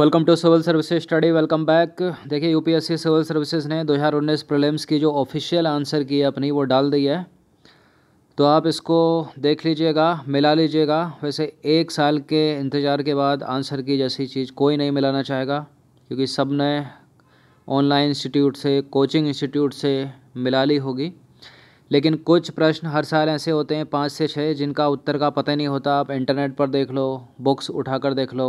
welcome to civil services study welcome back देखिए UPSC civil services ने 2019 prelims की जो ऑफिशियल आंसर की है अपनी वो डाल दी है तो आप इसको देख लीजिएगा मिला लीजिएगा वैसे एक साल के इंतज़ार के बाद आंसर की जैसी चीज़ कोई नहीं मिलाना चाहेगा क्योंकि सब ने ऑनलाइन इंस्टीट्यूट से कोचिंग इंस्टीट्यूट से मिला ली होगी लेकिन कुछ प्रश्न हर साल ऐसे होते हैं पाँच से छः जिनका उत्तर का पता नहीं होता आप इंटरनेट पर देख लो बुक्स उठा देख लो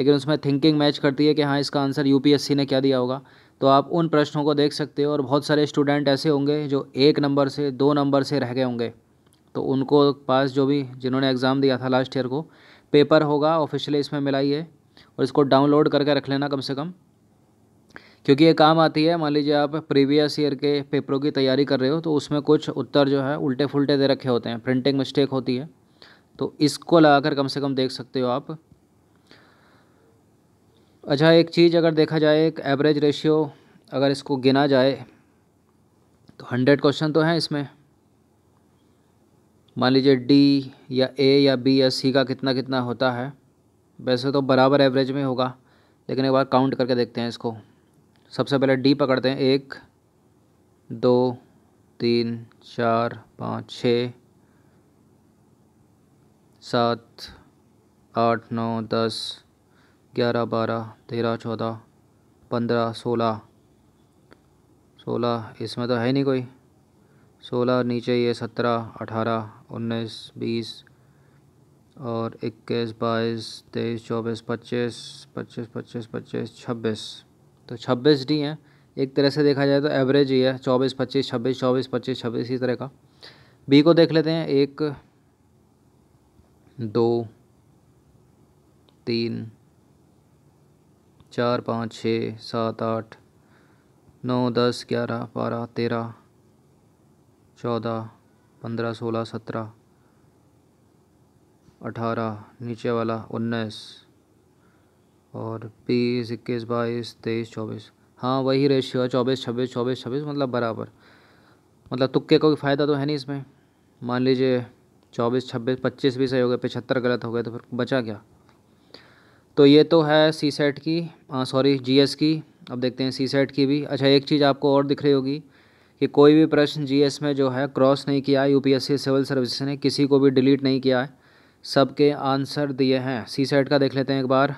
लेकिन उसमें थिंकिंग मैच करती है कि हाँ इसका आंसर यू ने क्या दिया होगा तो आप उन प्रश्नों को देख सकते हो और बहुत सारे स्टूडेंट ऐसे होंगे जो एक नंबर से दो नंबर से रह गए होंगे तो उनको पास जो भी जिन्होंने एग्ज़ाम दिया था लास्ट ईयर को पेपर होगा ऑफिशियली इसमें मिलाइए और इसको डाउनलोड करके रख लेना कम से कम क्योंकि ये काम आती है मान लीजिए आप प्रीवियस ईयर के पेपरों की तैयारी कर रहे हो तो उसमें कुछ उत्तर जो है उल्टे फुलटे दे रखे होते हैं प्रिंटिंग मिस्टेक होती है तो इसको लगा कर कम से कम देख सकते हो आप अच्छा एक चीज़ अगर देखा जाए एक एवरेज रेशियो अगर इसको गिना जाए तो हंड्रेड क्वेश्चन तो हैं इसमें मान लीजिए डी या ए या बी या सी का कितना कितना होता है वैसे तो बराबर एवरेज में होगा लेकिन एक बार काउंट करके देखते हैं इसको सबसे पहले डी पकड़ते हैं एक दो तीन चार पाँच छ सात आठ नौ दस ग्यारह बारह तेरह चौदह पंद्रह सोलह सोलह इसमें तो है नहीं कोई सोलह नीचे ये सत्रह अठारह उन्नीस बीस और इक्कीस बाईस तेईस चौबीस पच्चीस पच्चीस पच्चीस पच्चीस छब्बीस तो छब्बीस डी हैं एक तरह से देखा जाए तो एवरेज ही है चौबीस पच्चीस छब्बीस चौबीस पच्चीस छब्बीस इसी तरह का बी को देख लेते हैं एक दो तीन चार पाँच छः सात आठ नौ दस ग्यारह बारह तेरह चौदह पंद्रह सोलह सत्रह अठारह नीचे वाला उन्नीस और बीस इक्कीस बाईस तेईस चौबीस हाँ वही रेशियो है चौबीस छब्बीस चौबीस छब्बीस मतलब बराबर मतलब तुक्के का कोई फ़ायदा तो है नहीं इसमें मान लीजिए चौबीस छब्बीस पच्चीस भी सही हो गए पचहत्तर गलत हो गए तो फिर बचा क्या तो ये तो है सी सेट की सॉरी जीएस की अब देखते हैं सी सेट की भी अच्छा एक चीज़ आपको और दिख रही होगी कि कोई भी प्रश्न जीएस में जो है क्रॉस नहीं किया है यूपीएससी सिविल सर्विस ने किसी को भी डिलीट नहीं किया है सबके आंसर दिए हैं सी सेट का देख लेते हैं एक बार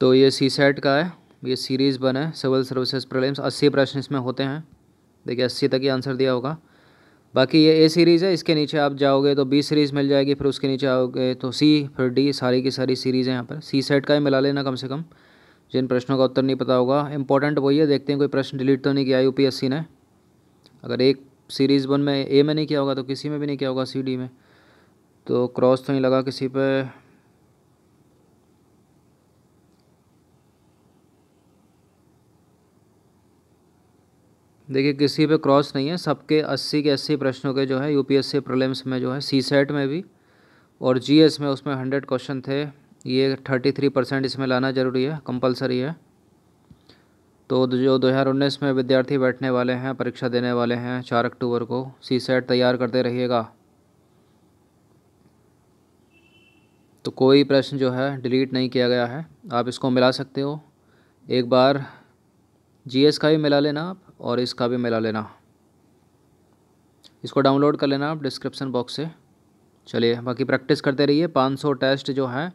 तो ये सी सेट का है ये सीरीज़ बने है सिविल सर्विसेज प्रॉब्लम्स अस्सी प्रश्न इसमें होते हैं देखिए अस्सी तक ही आंसर दिया होगा बाकी ये ए सीरीज़ है इसके नीचे आप जाओगे तो बी सीरीज़ मिल जाएगी फिर उसके नीचे आओगे तो सी फिर डी सारी की सारी सीरीज़ है यहाँ पर सी सेट का ही मिला लेना कम से कम जिन प्रश्नों का उत्तर नहीं पता होगा इंपॉर्टेंट वही है देखते हैं कोई प्रश्न डिलीट तो नहीं किया यूपीएससी ने अगर एक सीरीज़ वन में ए में नहीं किया होगा तो किसी में भी नहीं किया होगा सी डी में तो क्रॉस तो नहीं लगा किसी पर देखिए किसी पे क्रॉस नहीं है सबके अस्सी के अस्सी प्रश्नों के जो है यूपीएससी प्रीलिम्स में जो है सी सेट में भी और जीएस में उसमें हंड्रेड क्वेश्चन थे ये थर्टी थ्री परसेंट इसमें लाना जरूरी है कंपलसरी है तो जो 2019 में विद्यार्थी बैठने वाले हैं परीक्षा देने वाले हैं चार अक्टूबर को सी सेट तैयार करते रहिएगा तो कोई प्रश्न जो है डिलीट नहीं किया गया है आप इसको मिला सकते हो एक बार जीएस का भी मिला लेना आप और इसका भी मिला लेना इसको डाउनलोड कर लेना आप डिस्क्रिप्सन बॉक्स से चलिए बाकी प्रैक्टिस करते रहिए 500 टेस्ट जो हैं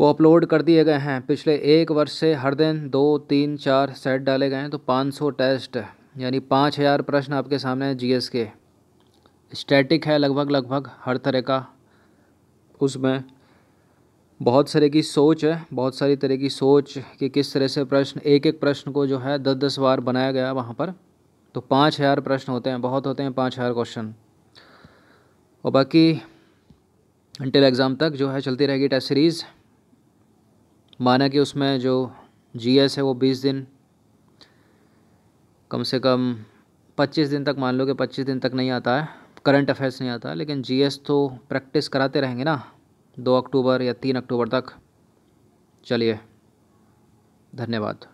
वो अपलोड कर दिए गए हैं पिछले एक वर्ष से हर दिन दो तीन चार सेट डाले गए हैं तो 500 टेस्ट यानी पाँच हज़ार प्रश्न आपके सामने हैं जीएस के स्टैटिक है लगभग लगभग हर तरह का उसमें बहुत सारे की सोच है बहुत सारी तरह की सोच कि किस तरह से प्रश्न एक एक प्रश्न को जो है दस दस बार बनाया गया वहाँ पर तो पाँच हज़ार प्रश्न होते हैं बहुत होते हैं पाँच हज़ार क्वेश्चन और बाकी इंटेल एग्ज़ाम तक जो है चलती रहेगी टेस्ट सीरीज़ माना कि उसमें जो एस है वो बीस दिन कम से कम पच्चीस दिन तक मान लो कि पच्चीस दिन तक नहीं आता है करंट अफेयर्स नहीं आता लेकिन जीएस तो प्रैक्टिस कराते रहेंगे ना दो अक्टूबर या तीन अक्टूबर तक चलिए धन्यवाद